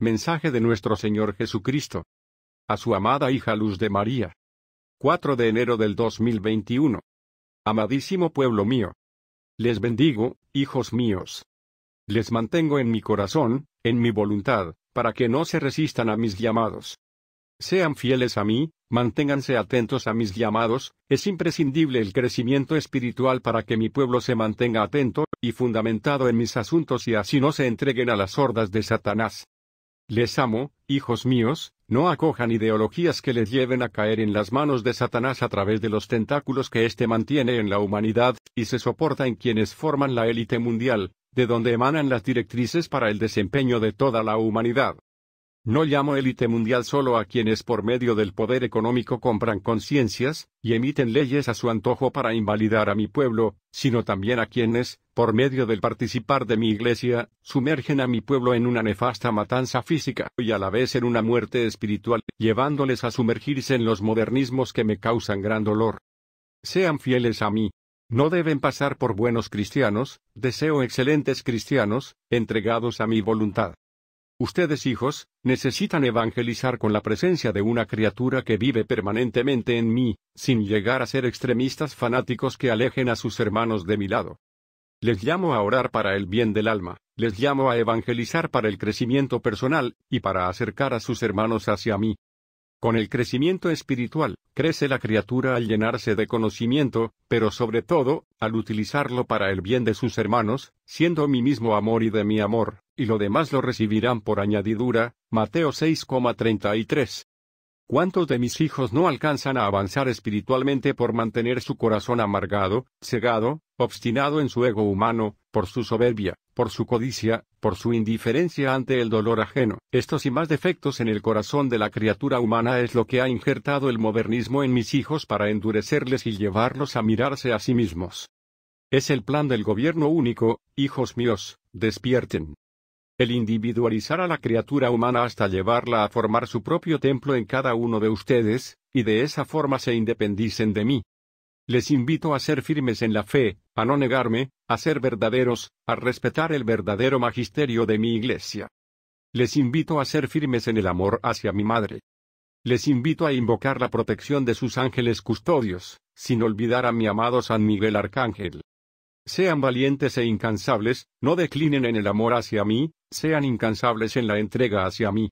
Mensaje de nuestro Señor Jesucristo. A su amada hija Luz de María. 4 de enero del 2021. Amadísimo pueblo mío. Les bendigo, hijos míos. Les mantengo en mi corazón, en mi voluntad, para que no se resistan a mis llamados. Sean fieles a mí, manténganse atentos a mis llamados, es imprescindible el crecimiento espiritual para que mi pueblo se mantenga atento y fundamentado en mis asuntos y así no se entreguen a las hordas de Satanás. Les amo, hijos míos, no acojan ideologías que les lleven a caer en las manos de Satanás a través de los tentáculos que éste mantiene en la humanidad, y se soporta en quienes forman la élite mundial, de donde emanan las directrices para el desempeño de toda la humanidad. No llamo élite mundial solo a quienes por medio del poder económico compran conciencias, y emiten leyes a su antojo para invalidar a mi pueblo, sino también a quienes, por medio del participar de mi iglesia, sumergen a mi pueblo en una nefasta matanza física y a la vez en una muerte espiritual, llevándoles a sumergirse en los modernismos que me causan gran dolor. Sean fieles a mí. No deben pasar por buenos cristianos, deseo excelentes cristianos, entregados a mi voluntad. Ustedes hijos, necesitan evangelizar con la presencia de una criatura que vive permanentemente en mí, sin llegar a ser extremistas fanáticos que alejen a sus hermanos de mi lado. Les llamo a orar para el bien del alma, les llamo a evangelizar para el crecimiento personal, y para acercar a sus hermanos hacia mí. Con el crecimiento espiritual, crece la criatura al llenarse de conocimiento, pero sobre todo, al utilizarlo para el bien de sus hermanos, siendo mi mismo amor y de mi amor, y lo demás lo recibirán por añadidura. Mateo 6,33. ¿Cuántos de mis hijos no alcanzan a avanzar espiritualmente por mantener su corazón amargado, cegado, obstinado en su ego humano, por su soberbia, por su codicia, por su indiferencia ante el dolor ajeno? Estos y más defectos en el corazón de la criatura humana es lo que ha injertado el modernismo en mis hijos para endurecerles y llevarlos a mirarse a sí mismos. Es el plan del gobierno único, hijos míos, despierten el individualizar a la criatura humana hasta llevarla a formar su propio templo en cada uno de ustedes, y de esa forma se independicen de mí. Les invito a ser firmes en la fe, a no negarme, a ser verdaderos, a respetar el verdadero magisterio de mi iglesia. Les invito a ser firmes en el amor hacia mi madre. Les invito a invocar la protección de sus ángeles custodios, sin olvidar a mi amado San Miguel Arcángel. Sean valientes e incansables, no declinen en el amor hacia mí, sean incansables en la entrega hacia mí.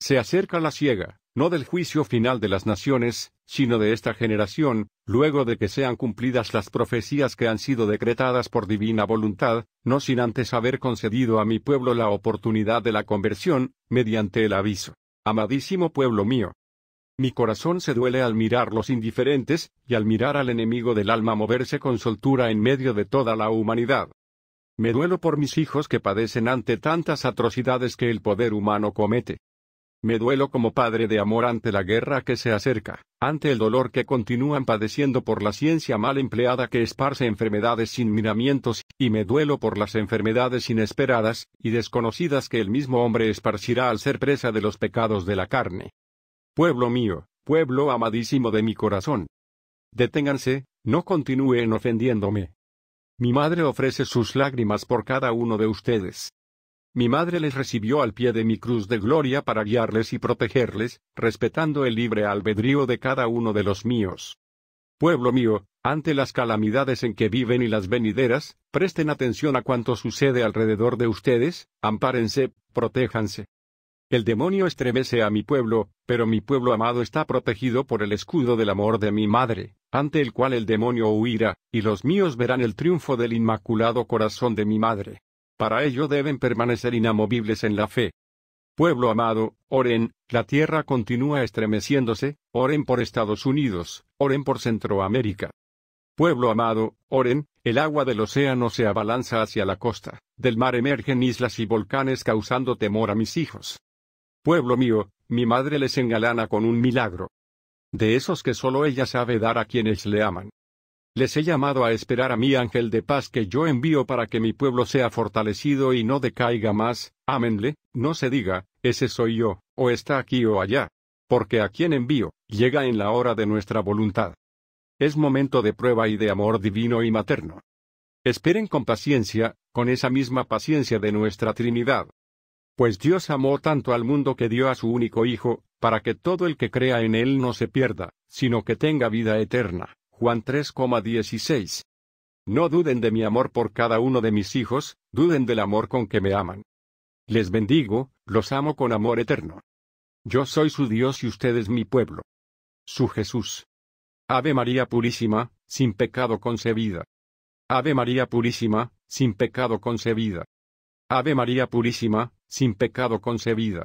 Se acerca la ciega, no del juicio final de las naciones, sino de esta generación, luego de que sean cumplidas las profecías que han sido decretadas por divina voluntad, no sin antes haber concedido a mi pueblo la oportunidad de la conversión, mediante el aviso. Amadísimo pueblo mío, mi corazón se duele al mirar los indiferentes, y al mirar al enemigo del alma moverse con soltura en medio de toda la humanidad. Me duelo por mis hijos que padecen ante tantas atrocidades que el poder humano comete. Me duelo como padre de amor ante la guerra que se acerca, ante el dolor que continúan padeciendo por la ciencia mal empleada que esparce enfermedades sin miramientos, y me duelo por las enfermedades inesperadas y desconocidas que el mismo hombre esparcirá al ser presa de los pecados de la carne. Pueblo mío, pueblo amadísimo de mi corazón. Deténganse, no continúen ofendiéndome. Mi madre ofrece sus lágrimas por cada uno de ustedes. Mi madre les recibió al pie de mi cruz de gloria para guiarles y protegerles, respetando el libre albedrío de cada uno de los míos. Pueblo mío, ante las calamidades en que viven y las venideras, presten atención a cuanto sucede alrededor de ustedes, ampárense, protéjanse. El demonio estremece a mi pueblo, pero mi pueblo amado está protegido por el escudo del amor de mi madre, ante el cual el demonio huirá, y los míos verán el triunfo del inmaculado corazón de mi madre. Para ello deben permanecer inamovibles en la fe. Pueblo amado, oren, la tierra continúa estremeciéndose, oren por Estados Unidos, oren por Centroamérica. Pueblo amado, oren, el agua del océano se abalanza hacia la costa, del mar emergen islas y volcanes causando temor a mis hijos. Pueblo mío, mi madre les engalana con un milagro. De esos que solo ella sabe dar a quienes le aman. Les he llamado a esperar a mi ángel de paz que yo envío para que mi pueblo sea fortalecido y no decaiga más, ámenle, no se diga, ese soy yo, o está aquí o allá. Porque a quien envío, llega en la hora de nuestra voluntad. Es momento de prueba y de amor divino y materno. Esperen con paciencia, con esa misma paciencia de nuestra Trinidad, pues Dios amó tanto al mundo que dio a su único Hijo, para que todo el que crea en Él no se pierda, sino que tenga vida eterna. Juan 3,16. No duden de mi amor por cada uno de mis hijos, duden del amor con que me aman. Les bendigo, los amo con amor eterno. Yo soy su Dios y ustedes mi pueblo. Su Jesús. Ave María Purísima, sin pecado concebida. Ave María Purísima, sin pecado concebida. Ave María Purísima, sin pecado concebida.